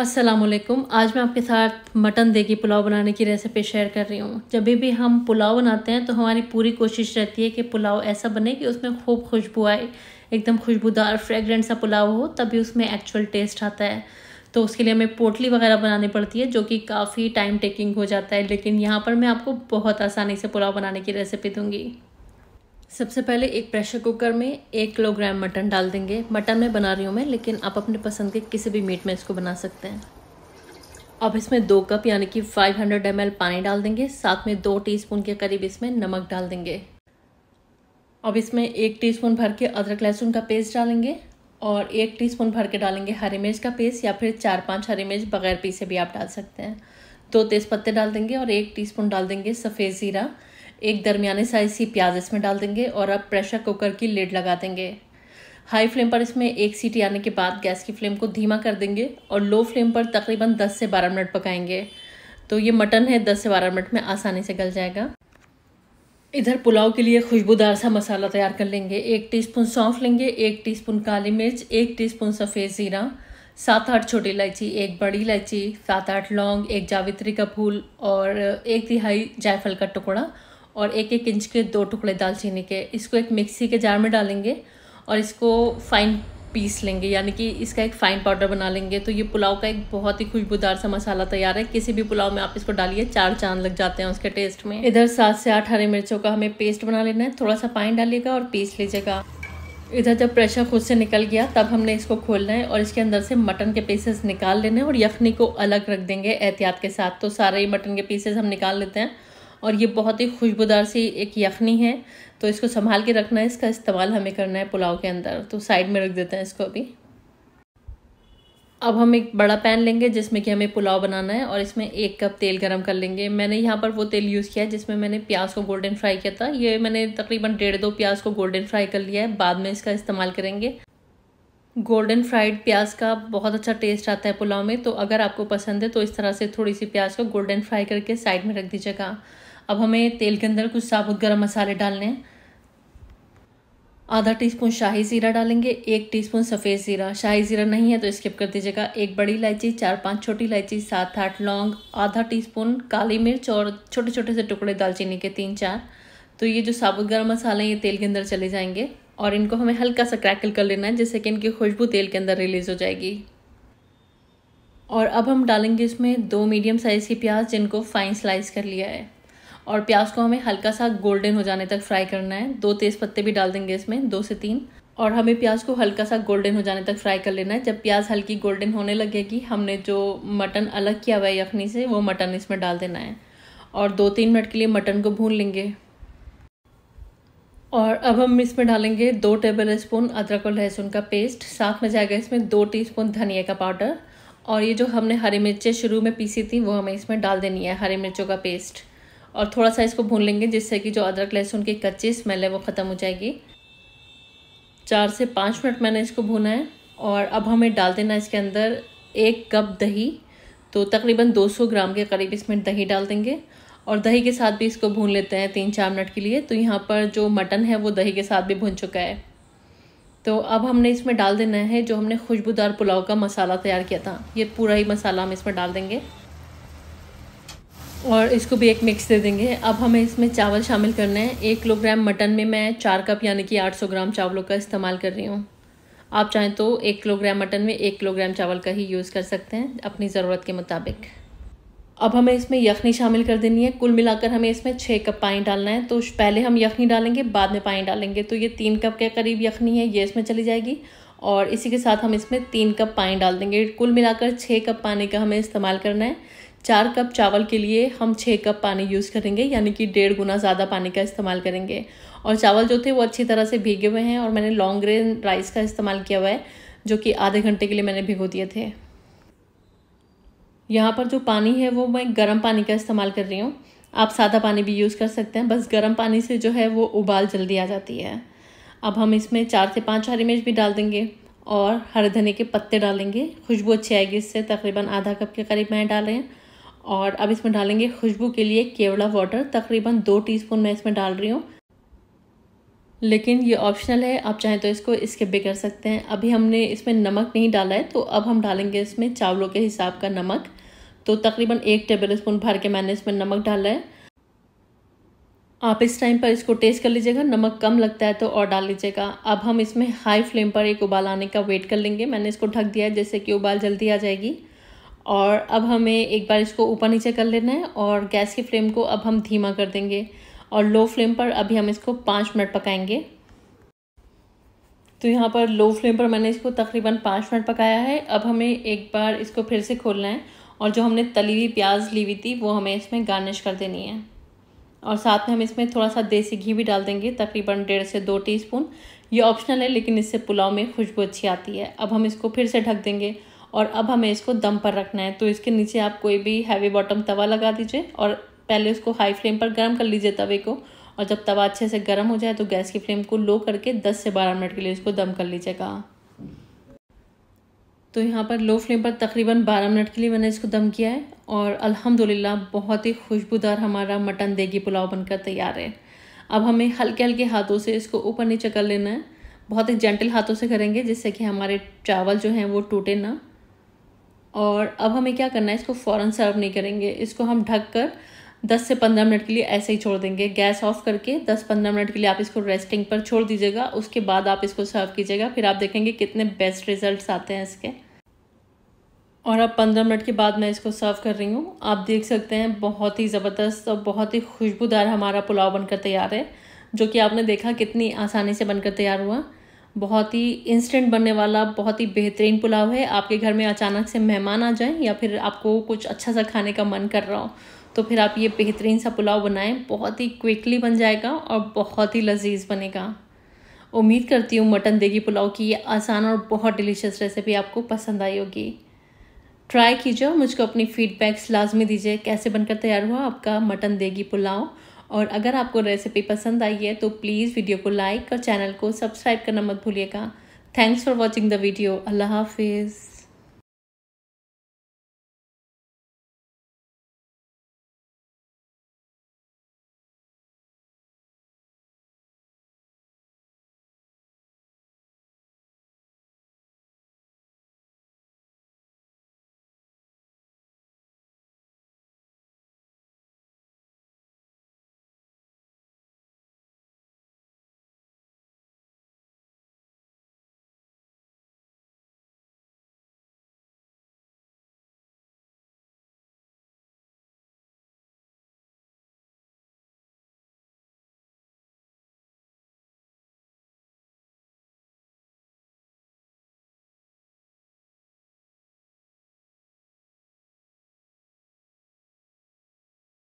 असलकुम आज मैं आपके साथ मटन देगी पुलाव बनाने की रेसिपी शेयर कर रही हूँ जब भी हम पुलाव बनाते हैं तो हमारी पूरी कोशिश रहती है कि पुलाव ऐसा बने कि उसमें खूब खुशबू आए एकदम खुशबूदार फ्रेगरेंट सा पुलाव हो तभी उसमें एक्चुअल टेस्ट आता है तो उसके लिए हमें पोटली वगैरह बनानी पड़ती है जो कि काफ़ी टाइम टेकिंग हो जाता है लेकिन यहाँ पर मैं आपको बहुत आसानी से पुलाव बनाने की रेसिपी दूँगी सबसे पहले एक प्रेशर कुकर में एक किलोग्राम मटन डाल देंगे मटन में बना रही हूँ मैं लेकिन आप अपने पसंद के किसी भी मीट में इसको बना सकते हैं अब इसमें दो कप यानी कि 500 हंड्रेड पानी डाल देंगे साथ में दो टीस्पून के करीब इसमें नमक डाल देंगे अब इसमें एक टीस्पून भर के अदरक लहसुन का पेस्ट डालेंगे और एक टीस्पून भर के डालेंगे हरी मिर्च का पेस्ट या फिर चार पांच हरी मिर्च बगैर पीसे भी आप डाल सकते हैं दो तेज़ पत्ते डाल देंगे और एक टीस्पून डाल देंगे सफ़ेद ज़ीरा एक दरमियाने साइज़ की प्याज इसमें डाल देंगे और अब प्रेशर कुकर की लेड लगा देंगे हाई फ्लेम पर इसमें एक सीटी आने के बाद गैस की फ्लेम को धीमा कर देंगे और लो फ्लेम पर तकरीबन 10 से 12 मिनट पकाएंगे तो ये मटन है 10 से 12 मिनट में आसानी से गल जाएगा इधर पुलाव के लिए खुशबूदार सा मसाला तैयार कर लेंगे एक टीस्पून सौंफ लेंगे एक टीस्पून काली मिर्च एक टीस्पून सफ़ेद ज़ीरा सात आठ छोटी इलायची एक बड़ी इलायची सात आठ लौंग एक जावित्री का फूल और एक तिहाई जायफल का टुकड़ा और एक एक इंच के दो टुकड़े दालचीनी के इसको एक मिक्सी के जार में डालेंगे और इसको फाइन पीस लेंगे यानी कि इसका एक फ़ाइन पाउडर बना लेंगे तो ये पुलाव का एक बहुत ही खुशबूदार सा मसाला तैयार है किसी भी पुलाव में आप इसको डालिए चार चांद लग जाते हैं उसके टेस्ट में इधर सात से आठ हरी मिर्चों का हमें पेस्ट बना लेना है थोड़ा सा पानी डालिएगा और पीस लीजिएगा इधर जब प्रेशर खुद से निकल गया तब हमने इसको खोलना है और इसके अंदर से मटन के पीसेस निकाल लेने हैं और यखनी को अलग रख देंगे एहतियात के साथ तो सारे ही मटन के पीसेस हम निकाल लेते हैं और ये बहुत ही खुशबूदार सी एक यखनी है तो इसको संभाल के रखना है इसका इस्तेमाल हमें करना है पुलाव के अंदर तो साइड में रख देते हैं इसको अभी अब हम एक बड़ा पैन लेंगे जिसमें कि हमें पुलाव बनाना है और इसमें एक कप तेल गरम कर लेंगे मैंने यहाँ पर वो तेल यूज़ किया है जिसमें मैंने प्याज को गोल्डन फ्राई किया था ये मैंने तकरीबन डेढ़ दो प्याज को गोल्डन फ्राई कर लिया है बाद में इसका इस्तेमाल करेंगे गोल्डन फ्राइड प्याज का बहुत अच्छा टेस्ट आता है पुलाव में तो अगर आपको पसंद है तो इस तरह से थोड़ी सी प्याज को गोल्डन फ्राई करके साइड में रख दीजिएगा अब हमें तेल के अंदर कुछ साबुत गर्म मसाले डालने आधा आधा टीस्पून शाही ज़ीरा डालेंगे एक टीस्पून सफ़ेद ज़ीरा शाही ज़ीरा नहीं है तो स्किप कर दीजिएगा एक बड़ी इलायची चार पांच छोटी इलायची सात आठ लौंग आधा टीस्पून काली मिर्च और छोटे छोटे से टुकड़े दालचीनी के तीन चार तो ये जो साबुत गर्म मसाले हैं ये तेल के अंदर चले जाएंगे और इनको हमें हल्का सा क्रैकल कर लेना है जिससे कि इनकी खुशबू तेल के अंदर रिलीज़ हो जाएगी और अब हम डालेंगे इसमें दो मीडियम साइज़ की प्याज जिनको फाइन स्लाइस कर लिया है और प्याज को हमें हल्का सा गोल्डन हो जाने तक फ्राई करना है दो तेज़ पत्ते भी डाल देंगे इसमें दो से तीन और हमें प्याज को हल्का सा गोल्डन हो जाने तक फ्राई कर लेना है जब प्याज हल्की गोल्डन होने लगेगी हमने जो मटन अलग किया हुआ है यखनी से वो मटन इसमें डाल देना है और दो तीन मिनट के लिए मटन को भून लेंगे और अब हम इसमें डालेंगे दो टेबल स्पून अदरक और लहसुन का पेस्ट साथ में जाएगा इसमें दो टीस्पून धनिया का पाउडर और ये जो हमने हरी मिर्चें शुरू में पीसी थी वो हमें इसमें डाल देनी है हरी मिर्चों का पेस्ट और थोड़ा सा इसको भून लेंगे जिससे कि जो अदरक लहसुन की कच्ची स्मेल है वो ख़त्म हो जाएगी चार से पाँच मिनट मैंने इसको भूना है और अब हमें डाल देना इसके अंदर एक कप दही तो तकरीबन 200 ग्राम के करीब इसमें दही डाल देंगे और दही के साथ भी इसको भून लेते हैं तीन चार मिनट के लिए तो यहाँ पर जो मटन है वो दही के साथ भी भुन चुका है तो अब हमने इसमें डाल देना है जो हमने खुशबूदार पुलाव का मसाला तैयार किया था ये पूरा ही मसाला हम इसमें डाल देंगे और इसको भी एक मिक्स दे देंगे अब हमें इसमें चावल शामिल करना है एक किलोग्राम मटन में मैं चार कप यानी कि 800 ग्राम चावलों का इस्तेमाल कर रही हूँ आप चाहें तो एक किलोग्राम मटन में एक किलोग्राम चावल का ही यूज़ कर सकते हैं अपनी ज़रूरत के मुताबिक अब हमें इसमें यखनी शामिल कर देनी है कुल मिलाकर हमें इसमें छः कप पानी डालना है तो पहले हम यखनी डालेंगे बाद में पानी डालेंगे तो ये तीन कप के करीब यखनी है ये इसमें चली जाएगी और इसी के साथ हम इसमें तीन कप पानी डाल देंगे कुल मिलाकर छः कप पानी का हमें इस्तेमाल करना है चार कप चावल के लिए हम छः कप पानी यूज़ करेंगे यानी कि डेढ़ गुना ज़्यादा पानी का इस्तेमाल करेंगे और चावल जो थे वो अच्छी तरह से भीगे हुए हैं और मैंने लॉन्ग ग्रेन राइस का इस्तेमाल किया हुआ है जो कि आधे घंटे के लिए मैंने भिगो दिए थे यहाँ पर जो पानी है वो मैं गर्म पानी का इस्तेमाल कर रही हूँ आप सादा पानी भी यूज़ कर सकते हैं बस गर्म पानी से जो है वो उबाल जल्दी आ जाती है अब हम इसमें चार से पाँच हरी मिर्च भी डाल देंगे और हरे धने के पत्ते डालेंगे खुशबू अच्छी आएगी इससे तकरीबन आधा कप के करीब मैं डाल रही हूँ और अब इसमें डालेंगे खुशबू के लिए केवड़ा वाटर तकरीबन दो टीस्पून मैं इसमें डाल रही हूँ लेकिन ये ऑप्शनल है आप चाहें तो इसको स्किप भी कर सकते हैं अभी हमने इसमें नमक नहीं डाला है तो अब हम डालेंगे इसमें चावलों के हिसाब का नमक तो तकरीबन एक टेबल स्पून भर के मैंने इसमें नमक डाला है आप इस टाइम पर इसको टेस्ट कर लीजिएगा नमक कम लगता है तो और डाल लीजिएगा अब हम इसमें हाई फ्लेम पर एक उबाल आने का वेट कर लेंगे मैंने इसको ढक दिया है जैसे कि उबाल जल्दी आ जाएगी और अब हमें एक बार इसको ऊपर नीचे कर लेना है और गैस की फ्लेम को अब हम धीमा कर देंगे और लो फ्लेम पर अभी हम इसको पाँच मिनट पकाएंगे तो यहाँ पर लो फ्लेम पर मैंने इसको तकरीबन पाँच मिनट पकाया है अब हमें एक बार इसको फिर से खोलना है और जो हमने तली हुई प्याज ली हुई थी वो हमें इसमें गार्निश कर देनी है और साथ में हम इसमें थोड़ा सा देसी घी भी डाल देंगे तकरीबन डेढ़ से दो टीस्पून ये ऑप्शनल है लेकिन इससे पुलाव में खुशबू अच्छी आती है अब हम इसको फिर से ढक देंगे और अब हमें इसको दम पर रखना है तो इसके नीचे आप कोई भी हैवी बॉटम तवा लगा दीजिए और पहले उसको हाई फ्लेम पर गर्म कर लीजिए तवे को और जब तवा अच्छे से गर्म हो जाए तो गैस की फ्लेम को लो करके 10 से 12 मिनट के लिए इसको दम कर लीजिएगा तो यहाँ पर लो फ्लेम पर तकरीबन 12 मिनट के लिए मैंने इसको दम किया है और अल्हम्दुलिल्लाह बहुत ही खुशबूदार हमारा मटन देगी पुलाव बनकर तैयार है अब हमें हल्के हल्के हाथों से इसको ऊपर नीचे कर लेना है बहुत ही जेंटल हाथों से करेंगे जिससे कि हमारे चावल जो हैं वो टूटे ना और अब हमें क्या करना है इसको फ़ौरन सर्व नहीं करेंगे इसको हम ढक कर दस से पंद्रह मिनट के लिए ऐसे ही छोड़ देंगे गैस ऑफ करके दस पंद्रह मिनट के लिए आप इसको रेस्टिंग पर छोड़ दीजिएगा उसके बाद आप इसको सर्व कीजिएगा फिर आप देखेंगे कितने बेस्ट रिजल्ट्स आते हैं इसके और अब पंद्रह मिनट के बाद मैं इसको सर्व कर रही हूँ आप देख सकते हैं बहुत ही ज़बरदस्त और बहुत ही खुशबूदार हमारा पुलाव बनकर तैयार है जो कि आपने देखा कितनी आसानी से बनकर तैयार हुआ बहुत ही इंस्टेंट बनने वाला बहुत ही बेहतरीन पुलाव है आपके घर में अचानक से मेहमान आ जाएं या फिर आपको कुछ अच्छा सा खाने का मन कर रहा हो तो फिर आप ये बेहतरीन सा पुलाव बनाएं बहुत ही क्विकली बन जाएगा और बहुत ही लजीज बनेगा उम्मीद करती हूँ मटन देगी पुलाव की ये आसान और बहुत डिलीशियस रेसिपी आपको पसंद आई होगी ट्राई कीजिए और मुझको अपनी फीडबैक्स लाजमी दीजिए कैसे बनकर तैयार हुआ आपका मटन देगी पुलाव और अगर आपको रेसिपी पसंद आई है तो प्लीज़ वीडियो को लाइक और चैनल को सब्सक्राइब करना मत भूलिएगा thanks for watching the video अल्लाह हाफिज़